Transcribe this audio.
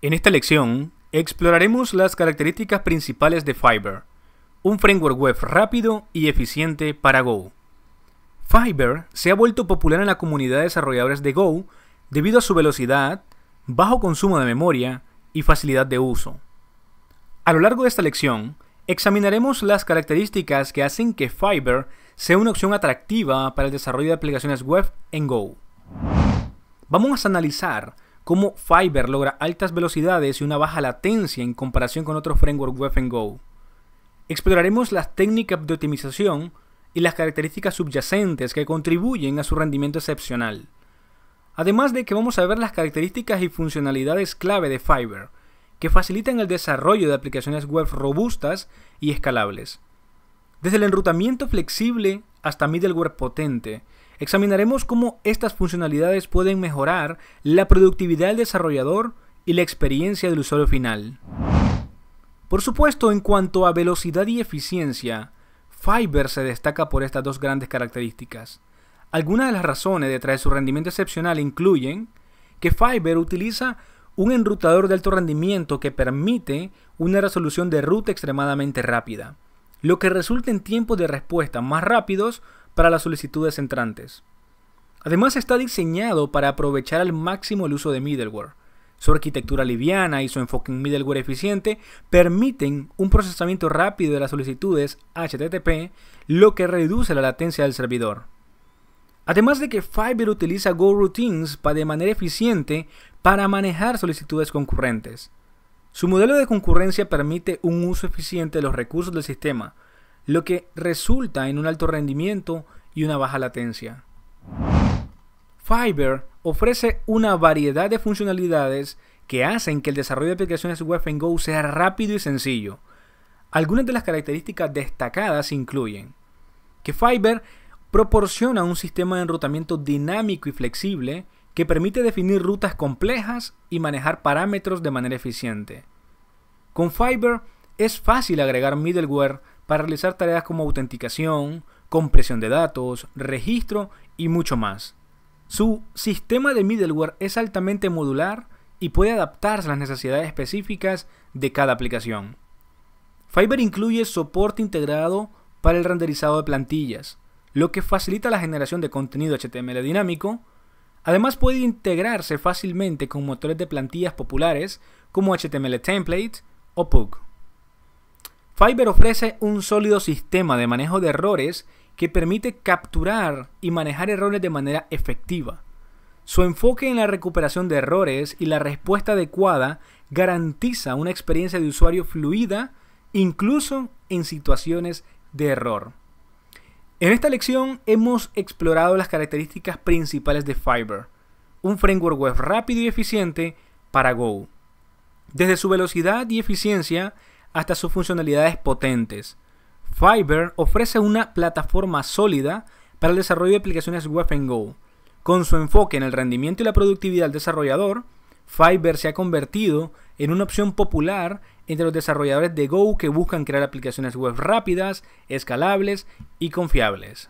En esta lección exploraremos las características principales de Fiverr, un framework web rápido y eficiente para Go. Fiverr se ha vuelto popular en la comunidad de desarrolladores de Go debido a su velocidad, bajo consumo de memoria y facilidad de uso. A lo largo de esta lección, examinaremos las características que hacen que Fiverr sea una opción atractiva para el desarrollo de aplicaciones web en Go. Vamos a analizar cómo Fiber logra altas velocidades y una baja latencia en comparación con otros frameworks web en Go. Exploraremos las técnicas de optimización y las características subyacentes que contribuyen a su rendimiento excepcional. Además de que vamos a ver las características y funcionalidades clave de Fiber, que facilitan el desarrollo de aplicaciones web robustas y escalables. Desde el enrutamiento flexible hasta middleware potente, Examinaremos cómo estas funcionalidades pueden mejorar la productividad del desarrollador y la experiencia del usuario final. Por supuesto, en cuanto a velocidad y eficiencia, Fiverr se destaca por estas dos grandes características. Algunas de las razones detrás de su rendimiento excepcional incluyen que Fiber utiliza un enrutador de alto rendimiento que permite una resolución de ruta extremadamente rápida, lo que resulta en tiempos de respuesta más rápidos para las solicitudes entrantes. Además está diseñado para aprovechar al máximo el uso de middleware. Su arquitectura liviana y su enfoque en middleware eficiente permiten un procesamiento rápido de las solicitudes HTTP, lo que reduce la latencia del servidor. Además de que Fiverr utiliza GoRoutines de manera eficiente para manejar solicitudes concurrentes. Su modelo de concurrencia permite un uso eficiente de los recursos del sistema, lo que resulta en un alto rendimiento y una baja latencia. Fiverr ofrece una variedad de funcionalidades que hacen que el desarrollo de aplicaciones web en Go sea rápido y sencillo. Algunas de las características destacadas incluyen que Fiber proporciona un sistema de enrutamiento dinámico y flexible que permite definir rutas complejas y manejar parámetros de manera eficiente. Con Fiber es fácil agregar middleware para realizar tareas como autenticación, compresión de datos, registro y mucho más. Su sistema de middleware es altamente modular y puede adaptarse a las necesidades específicas de cada aplicación. Fiverr incluye soporte integrado para el renderizado de plantillas, lo que facilita la generación de contenido HTML dinámico. Además puede integrarse fácilmente con motores de plantillas populares como HTML Template o Pug. Fiverr ofrece un sólido sistema de manejo de errores que permite capturar y manejar errores de manera efectiva. Su enfoque en la recuperación de errores y la respuesta adecuada garantiza una experiencia de usuario fluida incluso en situaciones de error. En esta lección hemos explorado las características principales de Fiverr, un framework web rápido y eficiente para Go. Desde su velocidad y eficiencia hasta sus funcionalidades potentes. Fiverr ofrece una plataforma sólida para el desarrollo de aplicaciones web en Go. Con su enfoque en el rendimiento y la productividad del desarrollador, Fiverr se ha convertido en una opción popular entre los desarrolladores de Go que buscan crear aplicaciones web rápidas, escalables y confiables.